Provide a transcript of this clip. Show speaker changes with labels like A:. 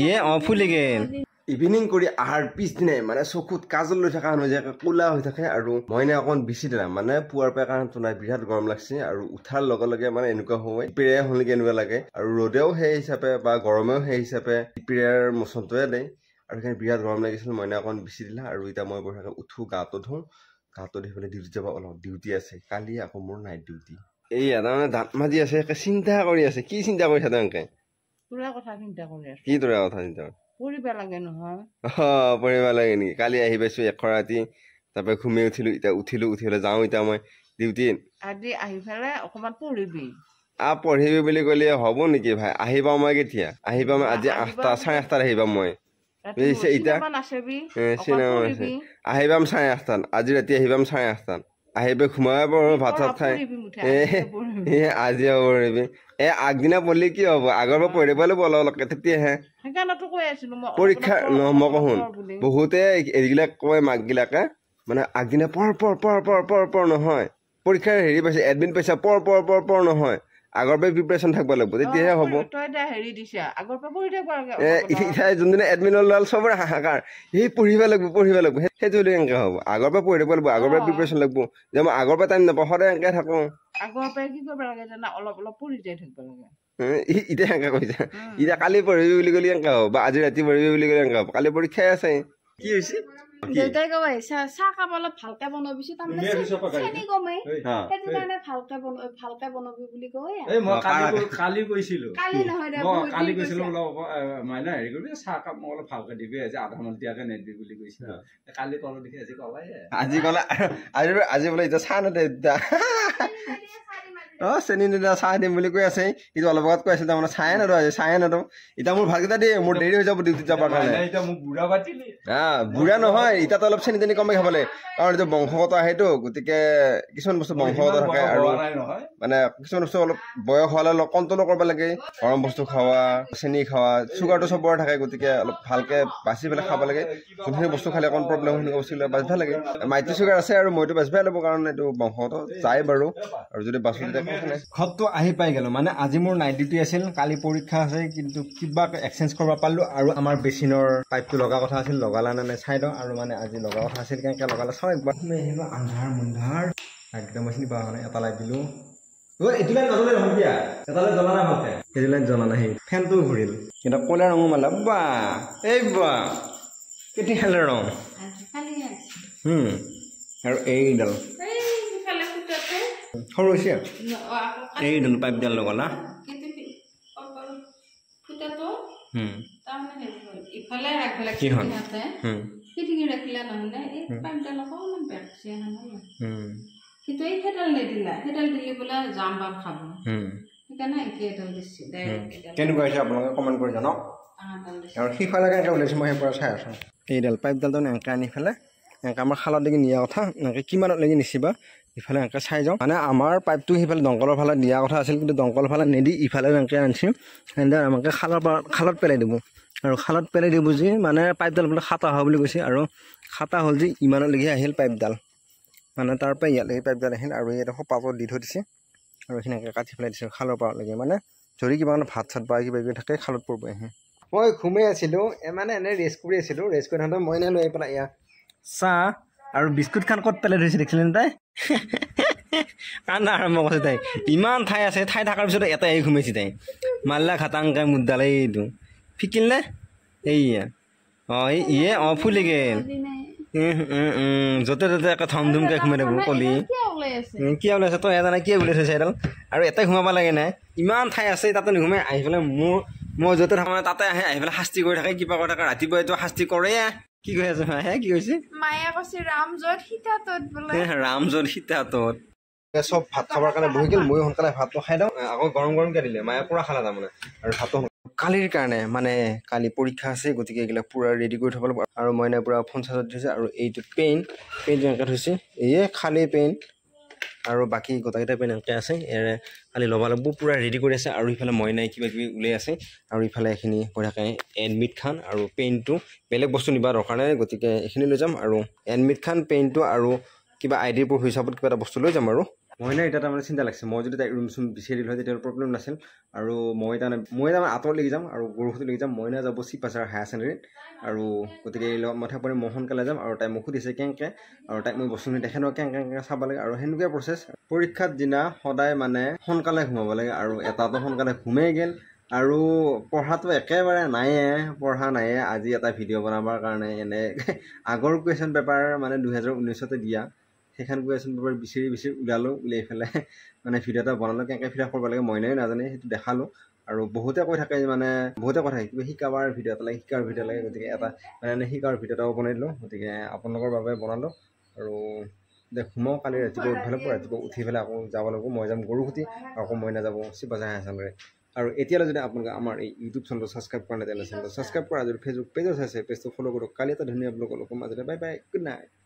A: ইয়ে অফুলি গেল ইভিনিং কৰি অহাৰ পিছদিনাই মানে চকুত কাজল লৈ থকা হৈ থাকে ক'লা হৈ থাকে আৰু মইনা অকণ বিচি দিলা মানে পুৱাৰ পৰা কাৰণে তোমাৰ বিৰাট গৰম লাগিছে আৰু উঠাৰ লগে লগে মানে এনেকুৱা হয় টিপেৰিয়া হ'লগে এনেকুৱা লাগে আৰু ৰ'দেও সেই হিচাপে বা গৰমেও সেই হিচাপে টিপেৰিয়াৰ মচনটোৱে দেই আৰু সেইকাৰণে বিৰাট গৰম লাগিছিল মইনা অকণ বিচি দিলা আৰু এতিয়া মই বহি উঠো গাটো ধুওঁ গাটো দি পেলাই ডিউটি যাব অলপ ডিউটি আছে কালি আকৌ মোৰ নাইট ডিউটি এইয়া তাৰমানে দাঁত মাতি আছে চিন্তা কৰি আছে কি চিন্তা কৰিছা তেওঁলোকে কিদৰে কথা চিন্তা কৰি পঢ়িব লাগে নহয় পঢ়িব লাগে নেকি কালি আহি পাইছো এশ ৰাতি তাৰপৰা ঘুমি উঠিলো এতিয়া উঠিলো উঠি পেলাই যাওঁ এতিয়া মই ডিউটি আজি আহি পেলাই অকমান পঢ়িবি আ পঢ়িবি বুলি ক'লে হ'ব নেকি ভাই আহি পাওঁ মই কেতিয়া আহি পাওঁ মই আজি আঠটা চাৰে আঠটাত আহি পাম মই এতিয়া আহি পাম চাৰে আঠটাত আজি ৰাতি আহি পাম চাৰে আঠটাত আহি পে সোমাই পৰো ভাত চাত খাই আজি হব ৰবি এ আগদিনা পলি কি হব আগৰ পৰা পঢ়িব লাগিব অলপ অলপকে তেতিয়াহে পৰীক্ষা ন মই কওঁ শুন বহুতে এইবিলাক কয় মাক মাকবিলাকে মানে আগদিনা পৰ পৰ পৰ পৰ পৰ পৰ নহয় পৰীক্ষাৰ হেৰি পাইছে এডমিট পাইছে পৰ পৰ পৰ পৰ নহয় আগৰ পৰাই প্ৰিপেৰেশ্যন থাকিব লাগিব তেতিয়াহে হ'ব ইঠাই যোনদিনা এডমিনৰ লোৱা চবৰে হাহাকাৰ সেই পঢ়িব লাগিব পঢ়িব লাগিব সেইটো হ'লে এনেকৈ হ'ব আগৰ পৰা পঢ়ি লাগিব আগৰ পৰা প্ৰিপেৰেশ্যন লাগিব যে মই আগৰ পৰা টাইম নাপাওঁ সদায় এনেকৈ থাকোঁ কালি পঢ়িবি বুলি ক'লে এনেকৈ হ'ব বা আজি ৰাতি পঢ়িবি বুলি ক'লে এনেকৈ হ'ব কালি পৰীক্ষাই আছে কি হৈছে দেউতাই কব আহিছা চাহ কাপ অলপ ভালকে বনাবিছো তাৰমানে কমেই সেইটো কাৰণে ভালকে ভালকে বনাবি বুলি কালি কৈছিলো কালি কৈছিলো মাইনা হেৰি কৰিবি চাহ কাপ মই অলপ ভালকে দিবি আজি আধা মন্ত্ৰীয়াকে নেদিবি বুলি কৈছিলো কালি কল দেখি আজি কলাই আজি কলা আজি বোলে আজি বোলে এতিয়া চাহ নেদে অঁ চেনি নেদা চাহ দিম বুলি কৈ আছে কিন্তু অলপ আগত কৈ আছিল তাৰমানে চাহে নেদো আজি চাহে নেদো এতিয়া মোৰ ভালকেইটা দেই মোৰ দেৰি হৈ যাব ডিউটিত যাবৰ কাৰণে হা বুঢ়া নহয় এতিয়াতো অলপ চেনি তেনি কমে খাবলে কাৰণ এইটো বংশগত আহেতো গতিকে কিছুমান বস্তু বংশগত থাকে আৰু মানে কিছুমান বস্তু অলপ বয়স হোৱালে অলপ কণ্ট্ৰল কৰিব লাগে গৰম বস্তু খোৱা চেনি খোৱা চুগাৰটো চবৰে থাকে গতিকে অলপ ভালকে বাচি পেলাই খাব লাগে যোনখিনি বস্তু খালে অকণ প্ৰব্লেম হৈ বস্তু খালে বাচিব লাগে মাইটি চুগাৰ আছে আৰু মইতো বাচিবই ল'ব কাৰণ এইটো বংশগত যায় বাৰু আৰু যদি বাচোঁ তেতিয়া সতটো আহি পাই গেলো মানে আজি মোৰ নাইণ্টি ডিউটি আছিল কালি পৰীক্ষা আছে কিন্তু কিবা এক্সেঞ্জ কৰিব পাৰিলো আৰু আমাৰ বেচিনৰ পাইপটো লগা কথা আছিল লগালা নে চাই লওঁ আৰু মানে আজি লগা কথা আছিল কেনেকে লগালে চাওঁ একবাৰ আন্ধাৰ মুন্ধাৰ একদম চিনি পাওঁ মানে এটা লাইট দিলো এইডাল সৰু হৈছে এই দেখোন পাইপডাল লগলা এইডাল পাইপডাল তাৰমানে এনেকৈ আনি পেলাই এনেকৈ আমাৰ খালত লাগি নিয়া কথা এনেকৈ কিমানত লাগি নিছিবা ইফালে এনেকে চাই যাওঁ মানে আমাৰ পাইপটো সিফালে দমকলৰ ফালে দিয়া কথা আছিল কিন্তু দমকলৰ ফালে নিদি ইফালে এনেকে আনিছোঁ এনেদৰে আমাকে খালৰ পৰা খালত পেলাই দিব আৰু খালত পেলাই দিব যে মানে পাইপডাল বোলে খাটা হোৱা বুলি কৈছে আৰু খাটা হ'ল যে ইমানলৈকে আহিল পাইপডাল মানে তাৰ পৰা ইয়ালৈকে পাইপডাল আহিল আৰু ইয়াতে পাতত দি থৈ দিছে আৰু সেইখিনি কাটি পেলাই দিছে খালৰ পৰালৈকে মানে যদি কিবা মানে ভাত চাত বা কিবা কিবি থাকে খালত পৰিব আহে মই ঘুমে আছিলোঁ মানে এনেই ৰেষ্ট কৰি আছিলোঁ ৰেষ্ট কৰি থাকোঁতে মই এনেই লৈ পেলাই ইয়াত চাহ আৰু বিস্কুটখন ক'ত পেলাই ধৰিছে দেখিলে তাই কান্দা আৰম্ভ কৰিছে তাই ইমান ঠাই আছে ঠাই থকাৰ পিছতে এটাই আহি সোমাইছে তাই মাল্লা খাটাংকে মুদালে এইটো ফিকিল নে এইয়া অঁ এই ইয়ে অঁ ফুলি গেল য'তে ত'তে একে ধম ধুমকে সোমাই থাকো কলি কিয় ওলাইছে তই এজনে কিয় বুলি থৈছে এডাল আৰু এটাই সোমাব লাগে নাই ইমান ঠাই আছে তাতে নুসোমাই আহি পেলাই মোৰ মই য'তে থাকোঁ তাতে আহে আহি পেলাই শাস্তি কৰি থাকে কিবা কৰি থাকে ৰাতিপুৱাইতো শাস্তি কৰেয়ে কি কৈ আছে মায়ে কি কৈছে মায়ে কৈছে ৰামজত সীতাতত বোলে ৰামজত সীতাতত চব ভাত খাবৰ কাৰণে বহি গ'ল মই সোনকালে ভাতটো খাই দিওঁ আকৌ গৰম গৰমকৈ দিলে মায়ে পূৰা খালে তাৰমানে আৰু ভাতটো কালিৰ কাৰণে মানে কালি পৰীক্ষা আছে গতিকে এইগিলা পূৰা ৰেডি কৰি থ'ব লাগিব আৰু মই এনে পূৰা ফোন চাৰ্জত ধৰিছে আৰু এইটো পেইণ্ট পেইণ্ট এনেকৈ ধৰিছে এই খালী পেইণ্ট আৰু বাকী গোটেইকেইটা পেন এনেকৈ আছে ইয়াৰে খালি লবা লাগব পূৰা ৰেডি কৰি আছে আৰু ইফালে মইনাই কিবা কিবি ওলাই আছে আৰু ইফালে এইখিনি কৰি থাকে এডমিট খান আৰু পেইণ্টটো বেলেগ বস্তু নিবা দৰকাৰ নাই গতিকে এইখিনি লৈ যাম আৰু এডমিট খান পেইণ্টটো আৰু কিবা আই ডি প্ৰুফ হিচাপত কিবা এটা বস্তু লৈ যাম আৰু মই এনেই এতিয়া তাৰমানে চিন্তা লাগিছে মই যদি তাইক ৰুম চুম বিচাৰি দিলোঁ হয় তেতিয়া প্ৰব্লেম নাছিল আৰু মই তাৰমানে মই তাৰমানে আঁতৰত লাগি যাম আৰু গৰুহঁত লাগি যাম মই না যাব চি পাছাৰ হায়াৰ ছেকেণ্ডেৰীত আৰু গতিকে মই থাকোঁ মই সোনকালে যাম আৰু তাই মোক সুধিছে কেংকে আৰু তাইক মই বস্তুখিনি দেখে ন কেংকে কেংকে চাব লাগে আৰু সেনেকুৱা প্ৰচেছ পৰীক্ষাৰ দিনা সদায় মানে সোনকালে সোমাব লাগে আৰু এটাতো সোনকালে সোমেই গ'ল আৰু পঢ়াটো একেবাৰে নায়ে পঢ়া নায়ে আজি এটা ভিডিঅ' বনাবৰ কাৰণে এনে আগৰ কুৱেশ্যন পেপাৰ মানে দুহেজাৰ ঊনৈছতে দিয়া সেইখন কুৱেশ্যন পেপাৰ বিচাৰি বিচাৰি ওলালোঁ উলিয়াই পেলাই মানে ভিডিঅ' এটা বনালোঁ কেনেকৈ ফিডাপ কৰিব লাগে মইনাই নাজানে সেইটো দেখালোঁ আৰু বহুতে কৈ থাকে মানে বহুতে কৈ থাকে কিবা শিকাবাৰ ভিডিঅ' এটা লাগে শিকাৰ ভিডিঅ' লাগে গতিকে এটা মানে এনে শিকাৰ ভিডিঅ' এটাও বনাই দিলোঁ গতিকে আপোনালোকৰ বাবে বনালোঁ আৰু দেখ সোমাওঁ কালি ৰাতিপুৱা উঠি ফেলাব ৰাতিপুৱা উঠি পেলাই আকৌ যাব লাগিব মই যাম গৰু খুটি আৰু আকৌ মই নাযাব শিৱাজাহ হাচানৰে আৰু এতিয়ালৈ যদি আপোনালোকে আমাৰ এই ইউটিউব চেনেলটো ছাবস্ক্ৰাইব কৰা নাই তেনেহ'লে চেনেলটো ছাবস্ক্ৰাইব কৰা যদি ফেচবুক পেজ আছে পেজটো ফ'ল' কৰক কালি এটা ধুনীয়া ব্লগ অলপ মাজতে বাই বাই গুড নাইট